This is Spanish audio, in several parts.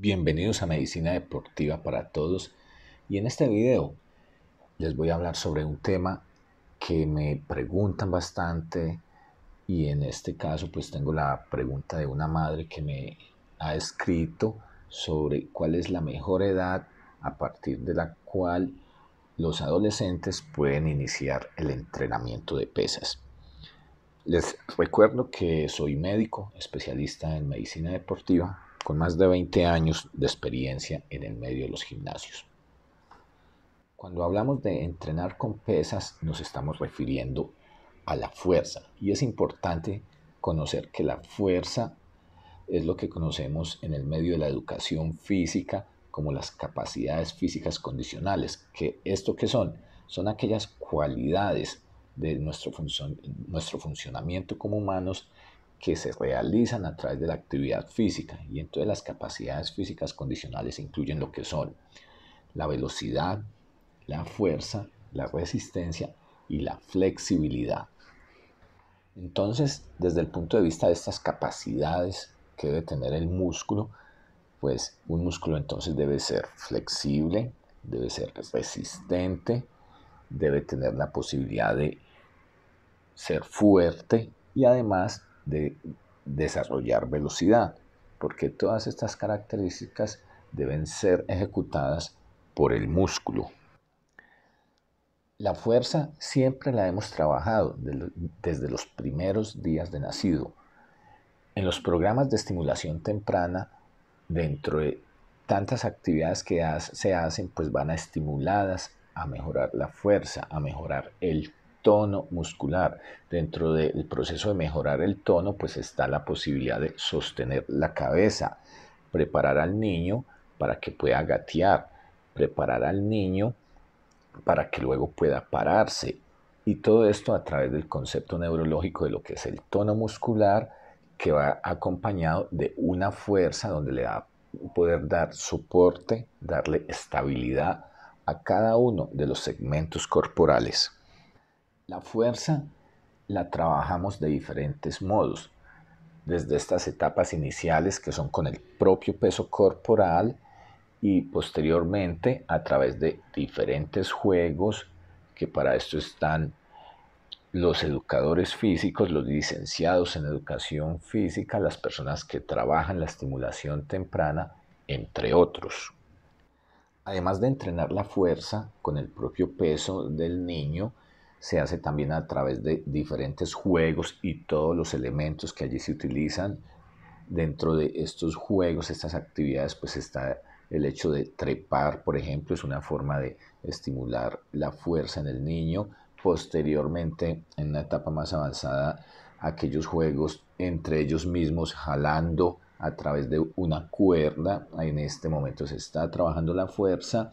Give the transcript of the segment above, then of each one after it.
Bienvenidos a Medicina Deportiva para Todos y en este video les voy a hablar sobre un tema que me preguntan bastante y en este caso pues tengo la pregunta de una madre que me ha escrito sobre cuál es la mejor edad a partir de la cual los adolescentes pueden iniciar el entrenamiento de pesas. Les recuerdo que soy médico, especialista en medicina deportiva con más de 20 años de experiencia en el medio de los gimnasios. Cuando hablamos de entrenar con pesas nos estamos refiriendo a la fuerza y es importante conocer que la fuerza es lo que conocemos en el medio de la educación física como las capacidades físicas condicionales, que esto que son son aquellas cualidades de nuestro, nuestro funcionamiento como humanos que se realizan a través de la actividad física. Y entonces las capacidades físicas condicionales incluyen lo que son la velocidad, la fuerza, la resistencia y la flexibilidad. Entonces, desde el punto de vista de estas capacidades que debe tener el músculo, pues un músculo entonces debe ser flexible, debe ser resistente, debe tener la posibilidad de ser fuerte y además de desarrollar velocidad, porque todas estas características deben ser ejecutadas por el músculo. La fuerza siempre la hemos trabajado desde los primeros días de nacido. En los programas de estimulación temprana, dentro de tantas actividades que se hacen, pues van a estimuladas a mejorar la fuerza, a mejorar el tono muscular. Dentro del proceso de mejorar el tono, pues está la posibilidad de sostener la cabeza, preparar al niño para que pueda gatear, preparar al niño para que luego pueda pararse. Y todo esto a través del concepto neurológico de lo que es el tono muscular, que va acompañado de una fuerza donde le da poder dar soporte, darle estabilidad a cada uno de los segmentos corporales. La fuerza la trabajamos de diferentes modos, desde estas etapas iniciales que son con el propio peso corporal y posteriormente a través de diferentes juegos que para esto están los educadores físicos, los licenciados en educación física, las personas que trabajan la estimulación temprana, entre otros. Además de entrenar la fuerza con el propio peso del niño, se hace también a través de diferentes juegos y todos los elementos que allí se utilizan. Dentro de estos juegos, estas actividades, pues está el hecho de trepar, por ejemplo, es una forma de estimular la fuerza en el niño. Posteriormente, en una etapa más avanzada, aquellos juegos entre ellos mismos, jalando a través de una cuerda. En este momento se está trabajando la fuerza.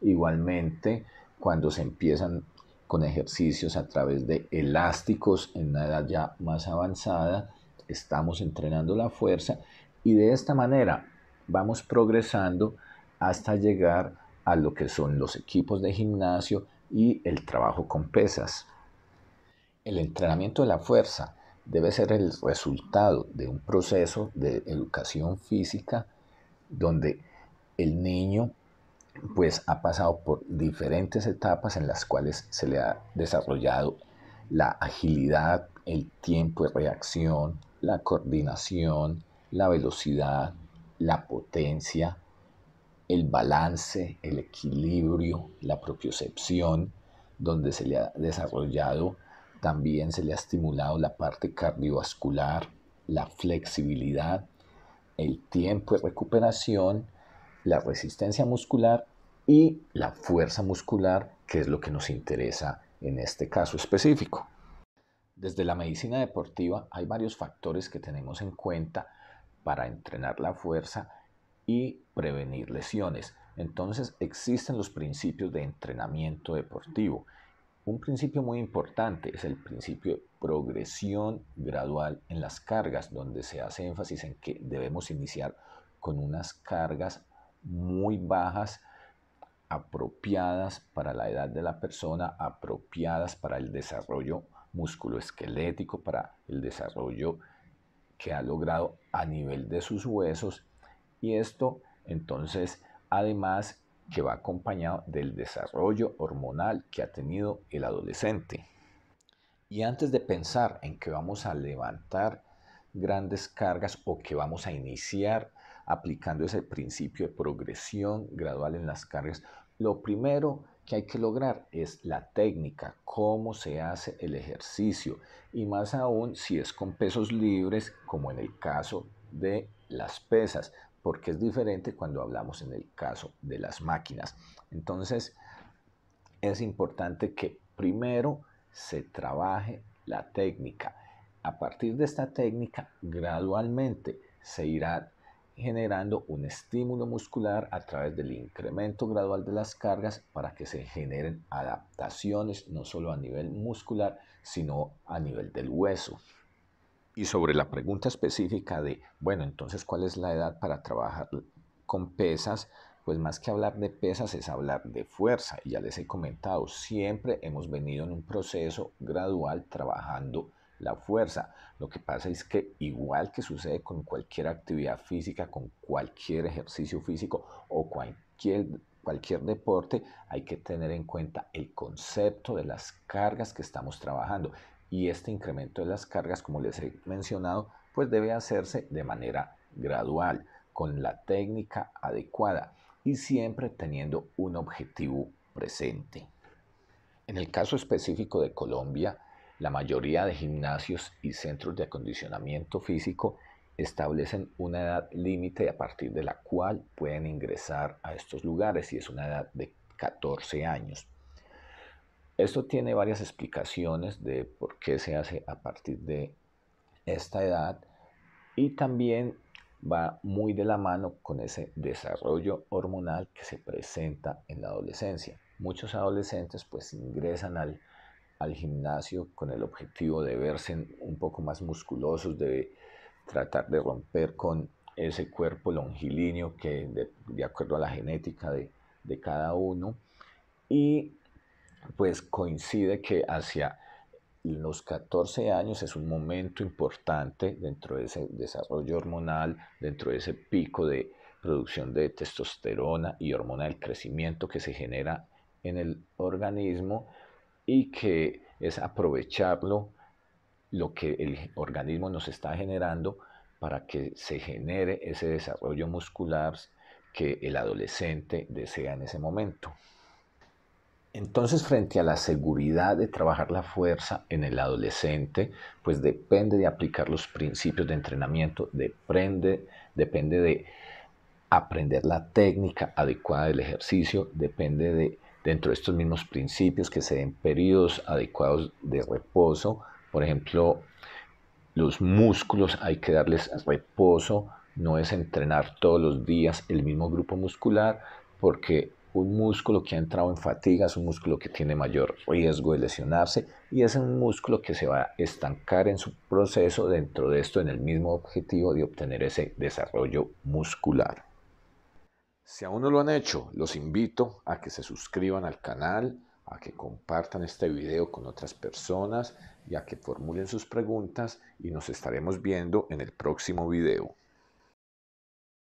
Igualmente, cuando se empiezan con ejercicios a través de elásticos en una edad ya más avanzada. Estamos entrenando la fuerza y de esta manera vamos progresando hasta llegar a lo que son los equipos de gimnasio y el trabajo con pesas. El entrenamiento de la fuerza debe ser el resultado de un proceso de educación física donde el niño pues ha pasado por diferentes etapas en las cuales se le ha desarrollado la agilidad, el tiempo de reacción, la coordinación, la velocidad, la potencia, el balance, el equilibrio, la propiocepción, donde se le ha desarrollado, también se le ha estimulado la parte cardiovascular, la flexibilidad, el tiempo de recuperación, la resistencia muscular y la fuerza muscular, que es lo que nos interesa en este caso específico. Desde la medicina deportiva hay varios factores que tenemos en cuenta para entrenar la fuerza y prevenir lesiones. Entonces existen los principios de entrenamiento deportivo. Un principio muy importante es el principio de progresión gradual en las cargas, donde se hace énfasis en que debemos iniciar con unas cargas muy bajas apropiadas para la edad de la persona, apropiadas para el desarrollo musculoesquelético, para el desarrollo que ha logrado a nivel de sus huesos. Y esto entonces, además, que va acompañado del desarrollo hormonal que ha tenido el adolescente. Y antes de pensar en que vamos a levantar grandes cargas o que vamos a iniciar aplicando ese principio de progresión gradual en las cargas, lo primero que hay que lograr es la técnica, cómo se hace el ejercicio y más aún si es con pesos libres como en el caso de las pesas, porque es diferente cuando hablamos en el caso de las máquinas. Entonces es importante que primero se trabaje la técnica. A partir de esta técnica gradualmente se irá generando un estímulo muscular a través del incremento gradual de las cargas para que se generen adaptaciones no solo a nivel muscular, sino a nivel del hueso. Y sobre la pregunta específica de, bueno, entonces, ¿cuál es la edad para trabajar con pesas? Pues más que hablar de pesas es hablar de fuerza. Y ya les he comentado, siempre hemos venido en un proceso gradual trabajando la fuerza. Lo que pasa es que igual que sucede con cualquier actividad física, con cualquier ejercicio físico o cualquier cualquier deporte, hay que tener en cuenta el concepto de las cargas que estamos trabajando. Y este incremento de las cargas, como les he mencionado, pues debe hacerse de manera gradual, con la técnica adecuada y siempre teniendo un objetivo presente. En el caso específico de Colombia, la mayoría de gimnasios y centros de acondicionamiento físico establecen una edad límite a partir de la cual pueden ingresar a estos lugares y es una edad de 14 años. Esto tiene varias explicaciones de por qué se hace a partir de esta edad y también va muy de la mano con ese desarrollo hormonal que se presenta en la adolescencia. Muchos adolescentes pues ingresan al al gimnasio con el objetivo de verse un poco más musculosos, de tratar de romper con ese cuerpo longilíneo que de, acuerdo a la genética de, de, cada uno. Y pues coincide que hacia los 14 años es un momento importante dentro de ese desarrollo hormonal, dentro de ese pico de producción de testosterona y hormona del crecimiento que se genera en el organismo y que es aprovecharlo lo que el organismo nos está generando para que se genere ese desarrollo muscular que el adolescente desea en ese momento. Entonces, frente a la seguridad de trabajar la fuerza en el adolescente, pues depende de aplicar los principios de entrenamiento, depende, depende de aprender la técnica adecuada del ejercicio, depende de dentro de estos mismos principios que se den periodos adecuados de reposo. Por ejemplo, los músculos hay que darles reposo, no es entrenar todos los días el mismo grupo muscular, porque un músculo que ha entrado en fatiga es un músculo que tiene mayor riesgo de lesionarse y es un músculo que se va a estancar en su proceso dentro de esto, en el mismo objetivo de obtener ese desarrollo muscular. Si aún no lo han hecho, los invito a que se suscriban al canal, a que compartan este video con otras personas y a que formulen sus preguntas y nos estaremos viendo en el próximo video.